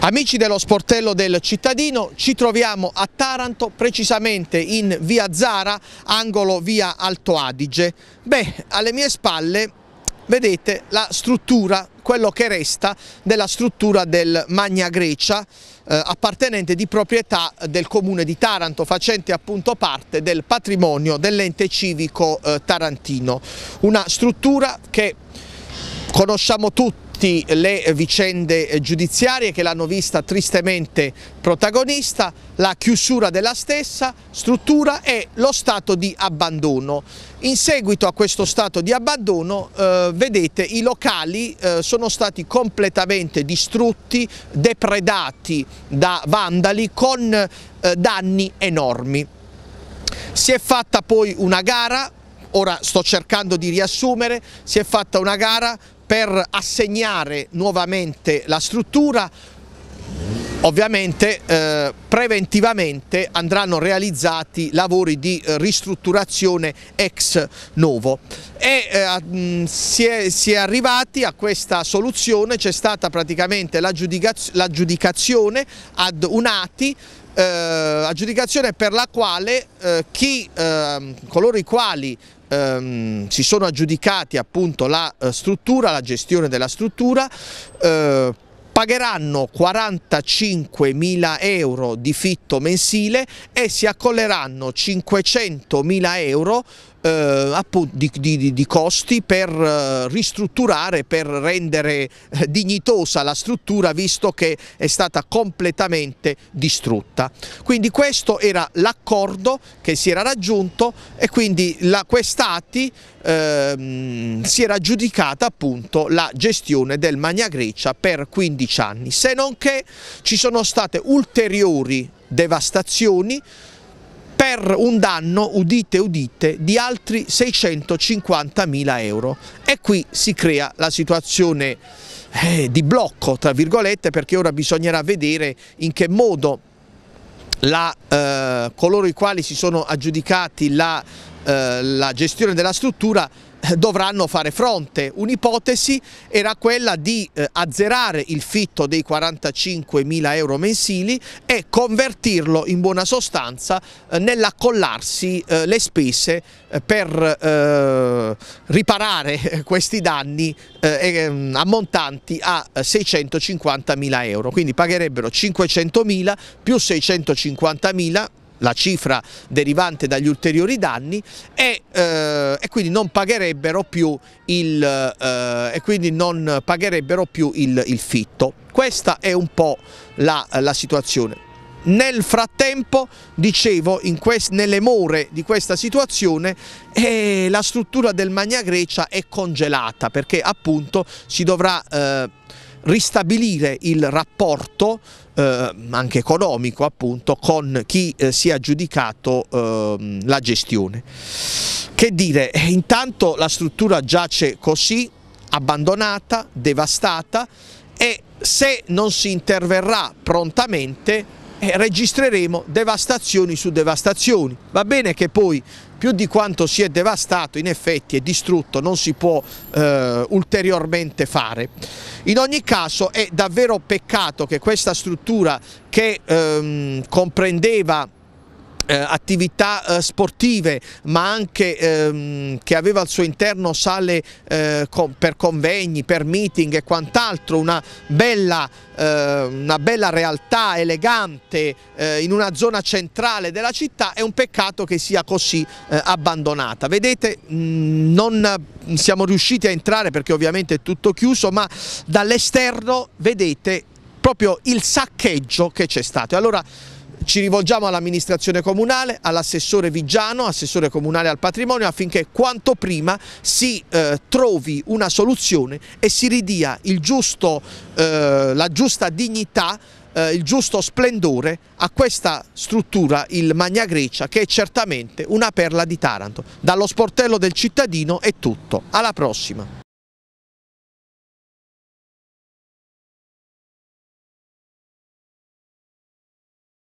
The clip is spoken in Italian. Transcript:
Amici dello sportello del cittadino, ci troviamo a Taranto, precisamente in via Zara, angolo via Alto Adige. Beh, alle mie spalle vedete la struttura, quello che resta della struttura del Magna Grecia eh, appartenente di proprietà del comune di Taranto facente appunto parte del patrimonio dell'ente civico eh, tarantino. Una struttura che conosciamo tutti tutte le vicende giudiziarie che l'hanno vista tristemente protagonista, la chiusura della stessa struttura e lo stato di abbandono. In seguito a questo stato di abbandono, eh, vedete, i locali eh, sono stati completamente distrutti, depredati da vandali con eh, danni enormi. Si è fatta poi una gara ora sto cercando di riassumere, si è fatta una gara per assegnare nuovamente la struttura Ovviamente eh, preventivamente andranno realizzati lavori di eh, ristrutturazione ex novo e eh, si, è, si, è, arrivati a questa soluzione, c'è stata praticamente l'aggiudicazione ad unati eh, aggiudicazione per la quale eh, chi, ehm, coloro i quali ehm, si sono aggiudicati appunto la eh, struttura, la gestione della struttura, eh, pagheranno 45.000 euro di fitto mensile e si accolleranno 500.000 euro eh, di, di, di, costi per eh, ristrutturare, per rendere eh, dignitosa la struttura visto che è stata completamente distrutta. Quindi questo era l'accordo che si era raggiunto e quindi la Questati ehm, si era giudicata appunto la gestione del Magna Grecia per 15 anni, se non che ci sono state ulteriori devastazioni per un danno, udite udite, di altri 650 mila euro. E qui si crea la situazione eh, di blocco, tra virgolette, perché ora bisognerà vedere in che modo la, eh, coloro i quali si sono aggiudicati la eh, la gestione della struttura eh, dovranno fare fronte. Un'ipotesi era quella di eh, azzerare il fitto dei 45.000 euro mensili e convertirlo in buona sostanza eh, nell'accollarsi eh, le spese eh, per riparare questi danni mm, ammontanti a 650.000 euro. Quindi pagherebbero 500.000 più 650.000 la cifra derivante dagli ulteriori danni e, eh, e quindi non pagherebbero più il, eh, pagherebbero più il, il fitto. Questa è un po' la, la situazione. Nel frattempo, dicevo, quest, nelle more di questa situazione, eh, la struttura del Magna Grecia è congelata perché appunto si dovrà... Eh, ristabilire il rapporto eh, anche economico appunto con chi eh, si è aggiudicato eh, la gestione. Che dire, eh, intanto la struttura giace così, abbandonata, devastata e se non si interverrà prontamente eh, registreremo devastazioni su devastazioni. Va bene che poi più di quanto si è devastato in effetti e distrutto non si può eh, ulteriormente fare. In ogni caso è davvero peccato che questa struttura che ehm, comprendeva eh, attività eh, sportive ma anche ehm, che aveva al suo interno sale eh, con, per convegni, per meeting e quant'altro, una, eh, una bella realtà elegante eh, in una zona centrale della città, è un peccato che sia così eh, abbandonata. Vedete, mh, mm, non siamo riusciti a entrare perché ovviamente è tutto chiuso, ma dall'esterno vedete proprio il saccheggio che c'è stato. Allora, ci rivolgiamo all'amministrazione comunale, all'assessore Vigiano, assessore comunale al patrimonio, affinché quanto prima si eh, trovi una soluzione e si ridia giusto, eh, la giusta dignità eh, il giusto splendore a questa struttura, il Magna Grecia, che è certamente una perla di Taranto. Dallo sportello del cittadino è tutto. Alla prossima!